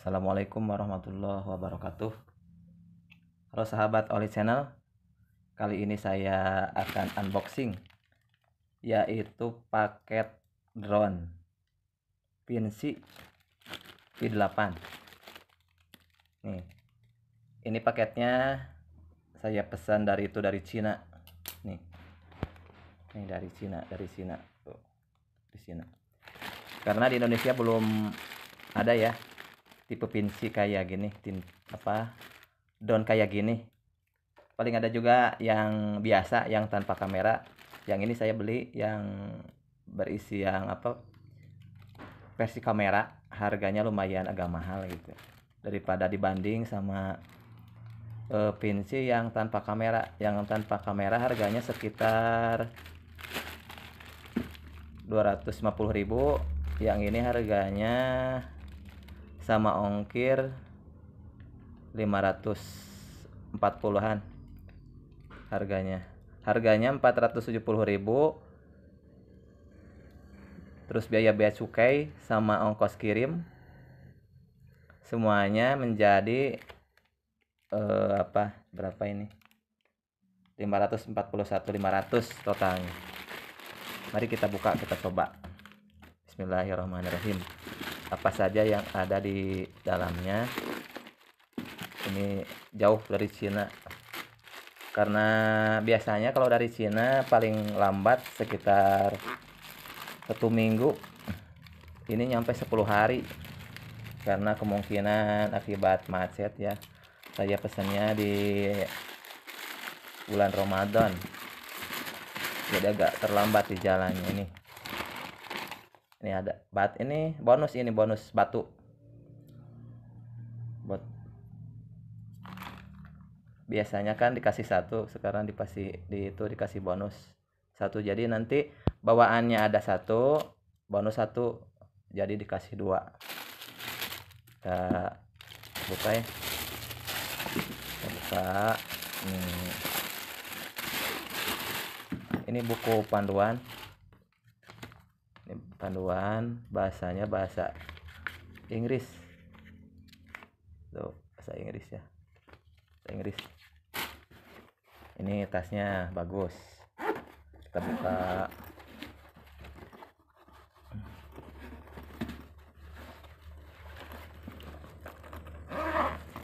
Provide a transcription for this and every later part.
Assalamualaikum warahmatullahi wabarakatuh Halo sahabat Oli Channel Kali ini saya akan unboxing Yaitu paket drone Pinsi P8 Nih Ini paketnya Saya pesan dari itu dari Cina Nih Nih dari Cina Dari Cina Tuh, Di Cina karena di Indonesia belum ada ya tipe pinci kayak gini tin apa daun kayak gini paling ada juga yang biasa yang tanpa kamera yang ini saya beli yang berisi yang apa versi kamera harganya lumayan agak mahal gitu daripada dibanding sama e, pinci yang tanpa kamera yang tanpa kamera harganya sekitar 250.000 yang ini harganya sama ongkir 540-an harganya. Harganya 470.000. Terus biaya bea cukai sama ongkos kirim semuanya menjadi uh, apa? Berapa ini? 541 500 totalnya. Mari kita buka, kita coba. Bismillahirrahmanirrahim apa saja yang ada di dalamnya ini jauh dari Cina karena biasanya kalau dari Cina paling lambat sekitar satu minggu ini nyampe 10 hari karena kemungkinan akibat macet ya saya pesannya di bulan Ramadan jadi agak terlambat di jalannya ini ini ada bat ini bonus ini bonus batu buat biasanya kan dikasih satu sekarang dikasih di itu dikasih bonus satu jadi nanti bawaannya ada satu bonus satu jadi dikasih dua kita buka ya kita buka ini, ini buku panduan panduan bahasanya bahasa Inggris tuh bahasa Inggris ya bahasa Inggris ini tasnya bagus kita buka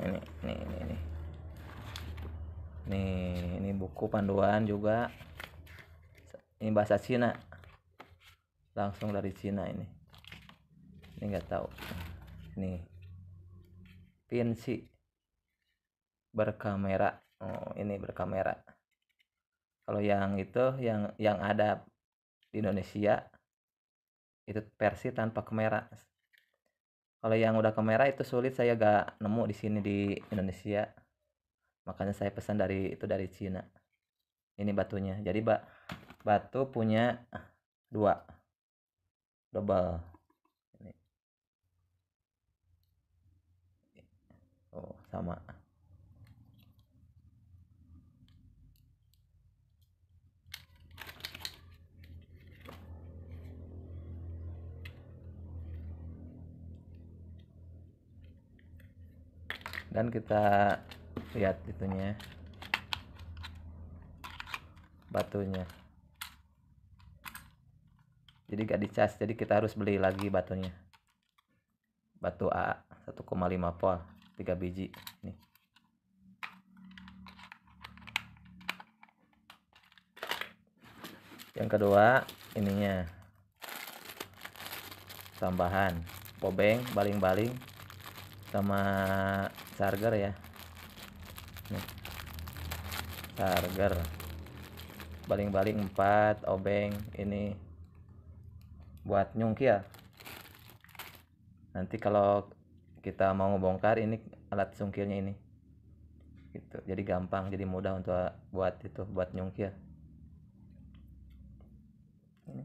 ini ini ini ini ini, ini buku panduan juga ini bahasa Cina langsung dari Cina ini ini nggak tahu ini PNC berkamera oh, ini berkamera kalau yang itu yang yang ada di Indonesia itu versi tanpa kamera kalau yang udah kamera itu sulit saya gak nemu di sini di Indonesia makanya saya pesan dari itu dari Cina ini batunya jadi ba batu punya dua tebal Ini. Oh, sama. Dan kita lihat itunya batunya jadi gak dicas jadi kita harus beli lagi batunya batu A 1,5 pol 3 biji nih yang kedua ininya tambahan pobeng baling-baling sama charger ya nih. charger baling-baling 4 obeng ini buat nyungkil nanti kalau kita mau ngebongkar ini alat sungkilnya ini gitu jadi gampang jadi mudah untuk eh, buat itu buat nyungkil ini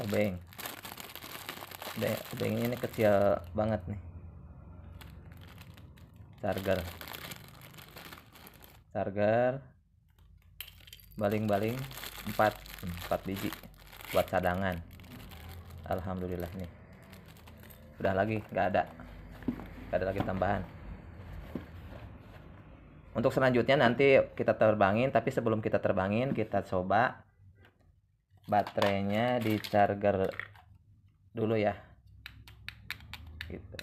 obeng oh, ini kecil banget nih charger charger baling-baling empat empat biji buat cadangan alhamdulillah nih sudah lagi nggak ada nggak ada lagi tambahan untuk selanjutnya nanti kita terbangin tapi sebelum kita terbangin kita coba baterainya di charger dulu ya gitu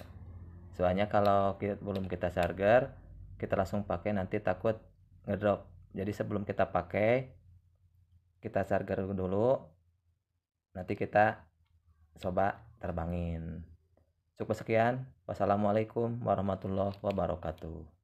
soalnya kalau kita, belum kita charger kita langsung pakai nanti takut ngedrop jadi sebelum kita pakai kita charger dulu nanti kita coba terbangin cukup sekian wassalamualaikum warahmatullahi wabarakatuh